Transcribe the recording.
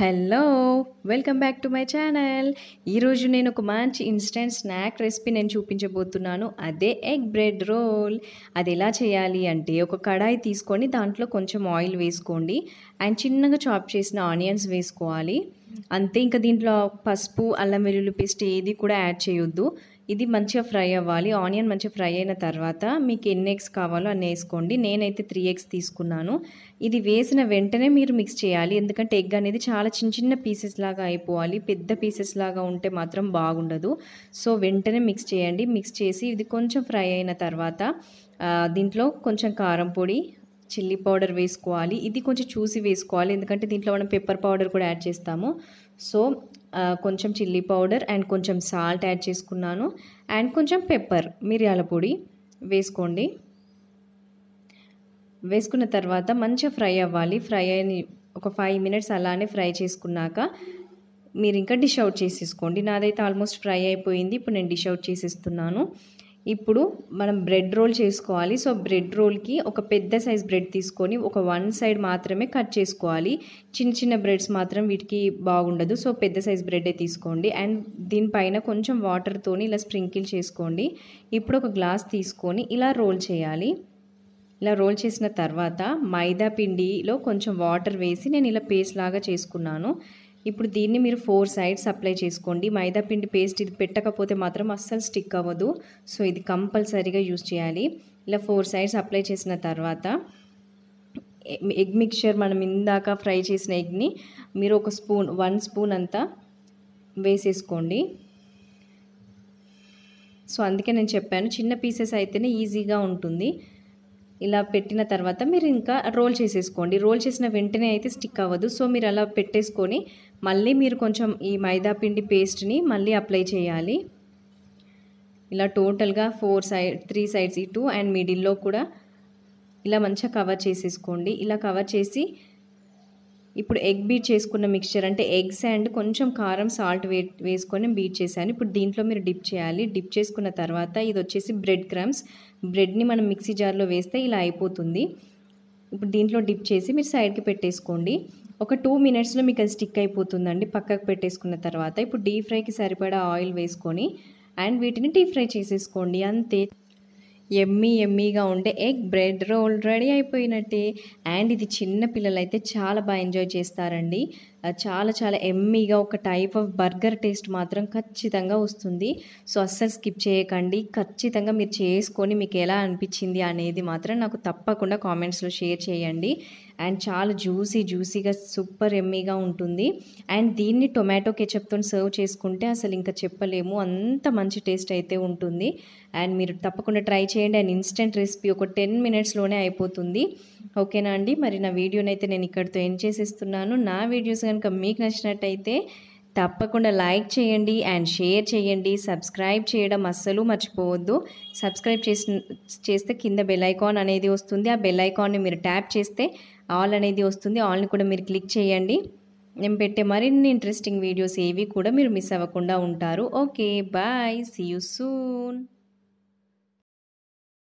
hello welcome back to my channel ఈరోజు నేను ఒక మంచి ఇన్స్టెంట్ స్నాక్ రెసిపీ నేను చూపించబోతున్నాను అదే ఎగ్ బ్రెడ్ రోల్ అది ఎలా చేయాలి అంటే ఒక కడాయి తీసుకొని దాంట్లో కొంచెం ఆయిల్ వేసుకోండి అండ్ చిన్నగా చాప్ చేసిన ఆనియన్స్ వేసుకోవాలి అంతే ఇంకా దీంట్లో పసుపు అల్లం వెల్లుల్లి పేస్ట్ ఏది కూడా యాడ్ చేయొద్దు ఇది మంచిగా ఫ్రై అవ్వాలి ఆనియన్ మంచిగా ఫ్రై అయిన తర్వాత మీకు ఎన్ని ఎగ్స్ కావాలో అన్ని వేసుకోండి నేనైతే త్రీ ఎగ్స్ తీసుకున్నాను ఇది వేసిన వెంటనే మీరు మిక్స్ చేయాలి ఎందుకంటే ఎగ్ అనేది చాలా చిన్న చిన్న పీసెస్ లాగా అయిపోవాలి పెద్ద పీసెస్ లాగా ఉంటే మాత్రం బాగుండదు సో వెంటనే మిక్స్ చేయండి మిక్స్ చేసి ఇది కొంచెం ఫ్రై అయిన తర్వాత దీంట్లో కొంచెం కారం పొడి చిల్లీ పౌడర్ వేసుకోవాలి ఇది కొంచెం చూసి వేసుకోవాలి ఎందుకంటే దీంట్లో మనం పెప్పర్ పౌడర్ కూడా యాడ్ చేస్తాము సో కొంచెం చిల్లీ పౌడర్ అండ్ కొంచెం సాల్ట్ యాడ్ చేసుకున్నాను అండ్ కొంచెం పెప్పర్ మిరియాల పొడి వేసుకోండి వేసుకున్న తర్వాత మంచిగా ఫ్రై అవ్వాలి ఫ్రై అయిన ఒక ఫైవ్ మినిట్స్ అలానే ఫ్రై చేసుకున్నాక మీరు ఇంకా డిష్ అవుట్ చేసేసుకోండి నాదైతే ఆల్మోస్ట్ ఫ్రై అయిపోయింది ఇప్పుడు నేను డిష్ అవుట్ చేసేస్తున్నాను ఇప్పుడు మనం బ్రెడ్ రోల్ చేసుకోవాలి సో బ్రెడ్ రోల్కి ఒక పెద్ద సైజ్ బ్రెడ్ తీసుకొని ఒక వన్ సైడ్ మాత్రమే కట్ చేసుకోవాలి చిన్న చిన్న బ్రెడ్స్ మాత్రం వీటికి బాగుండదు సో పెద్ద సైజ్ బ్రెడ్ తీసుకోండి అండ్ దీనిపైన కొంచెం వాటర్తో ఇలా స్ప్రింకిల్ చేసుకోండి ఇప్పుడు ఒక గ్లాస్ తీసుకొని ఇలా రోల్ చేయాలి ఇలా రోల్ చేసిన తర్వాత మైదా పిండిలో కొంచెం వాటర్ వేసి నేను ఇలా పేస్ట్ లాగా చేసుకున్నాను ఇప్పుడు దీన్ని మీరు ఫోర్ సైడ్స్ అప్లై చేసుకోండి మైదాపిండి పేస్ట్ ఇది పెట్టకపోతే మాత్రం అస్సలు స్టిక్ అవ్వదు సో ఇది కంపల్సరీగా యూజ్ చేయాలి ఇలా ఫోర్ సైడ్స్ అప్లై చేసిన తర్వాత ఎగ్ మిక్చర్ మనం ఇందాక ఫ్రై చేసిన ఎగ్ని మీరు ఒక స్పూన్ వన్ స్పూన్ అంతా వేసేసుకోండి సో అందుకే నేను చెప్పాను చిన్న పీసెస్ అయితేనే ఈజీగా ఉంటుంది ఇలా పెట్టిన తర్వాత మీరు ఇంకా రోల్ చేసేసుకోండి రోల్ చేసిన వెంటనే అయితే స్టిక్ అవ్వదు సో మీరు అలా పెట్టేసుకొని మళ్ళీ మీరు కొంచెం ఈ మైదా పిండి పేస్ట్ని మళ్ళీ అప్లై చేయాలి ఇలా టోటల్గా ఫోర్ సైడ్ త్రీ సైడ్స్ ఇటు అండ్ మిడిల్లో కూడా ఇలా మంచిగా కవర్ చేసేసుకోండి ఇలా కవర్ చేసి ఇప్పుడు ఎగ్ బీట్ చేసుకున్న మిక్చర్ అంటే ఎగ్స్ అండ్ కొంచెం కారం సాల్ట్ వే వేసుకొని బీట్ చేశాను ఇప్పుడు దీంట్లో మీరు డిప్ చేయాలి డిప్ చేసుకున్న తర్వాత ఇది వచ్చేసి బ్రెడ్ క్రమ్స్ బ్రెడ్ని మనం మిక్సీ జార్లో వేస్తే ఇలా అయిపోతుంది ఇప్పుడు దీంట్లో డిప్ చేసి మీరు సైడ్కి పెట్టేసుకోండి ఒక టూ మినిట్స్లో మీకు అది స్టిక్ అయిపోతుందండి పక్కకు పెట్టేసుకున్న తర్వాత ఇప్పుడు డీప్ ఫ్రైకి సరిపడా ఆయిల్ వేసుకొని అండ్ వీటిని డీప్ ఫ్రై చేసేసుకోండి అంతే ఎమ్మీ ఎమ్మీగా ఉండే ఎగ్ బ్రెడ్ రోల్ రెడీ అయిపోయినట్టే అండ్ ఇది చిన్న పిల్లలైతే చాలా బాగా ఎంజాయ్ చేస్తారండి చాలా చాలా ఎమ్మీగా ఒక టైప్ ఆఫ్ బర్గర్ టేస్ట్ మాత్రం ఖచ్చితంగా వస్తుంది సో అస్సలు స్కిప్ చేయకండి ఖచ్చితంగా మీరు చేసుకొని మీకు ఎలా అనిపించింది అనేది మాత్రం నాకు తప్పకుండా కామెంట్స్లో షేర్ చేయండి అండ్ చాలా జ్యూసీ జ్యూసీగా సూపర్ ఎమ్మీగా ఉంటుంది అండ్ దీన్ని టొమాటో కెచప్తో సర్వ్ చేసుకుంటే అసలు ఇంకా చెప్పలేము అంత మంచి టేస్ట్ అయితే ఉంటుంది అండ్ మీరు తప్పకుండా ట్రై చేయండి అండ్ ఇన్స్టెంట్ రెసిపీ ఒక టెన్ మినిట్స్లోనే అయిపోతుంది ఓకేనా అండి మరి నా వీడియోనైతే నేను ఇక్కడితో ఏం చేసేస్తున్నాను నా వీడియోస్ కనుక మీకు నచ్చినట్టయితే తప్పకుండా లైక్ చేయండి అండ్ షేర్ చేయండి సబ్స్క్రైబ్ చేయడం అస్సలు మర్చిపోవద్దు సబ్స్క్రైబ్ చేసిన చేస్తే కింద బెల్ అనేది వస్తుంది ఆ బెల్ ఐకాన్ని మీరు ట్యాప్ చేస్తే ఆల్ అనేది వస్తుంది ఆల్ని కూడా మీరు క్లిక్ చేయండి నేను పెట్టే మరిన్ని ఇంట్రెస్టింగ్ వీడియోస్ ఏవి కూడా మీరు మిస్ అవ్వకుండా ఉంటారు okay bye see you soon